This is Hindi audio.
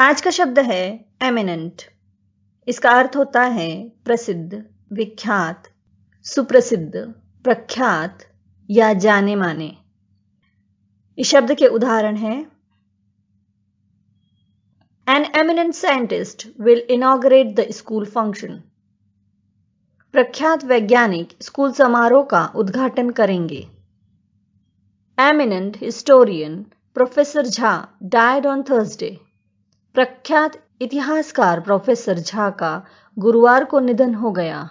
आज का शब्द है एमिनेंट इसका अर्थ होता है प्रसिद्ध विख्यात सुप्रसिद्ध प्रख्यात या जाने माने इस शब्द के उदाहरण है an eminent scientist will inaugurate the school function प्रख्यात वैज्ञानिक स्कूल समारोह का उद्घाटन करेंगे eminent historian professor Jha died on Thursday प्रख्यात इतिहासकार प्रोफेसर झा का गुरुवार को निधन हो गया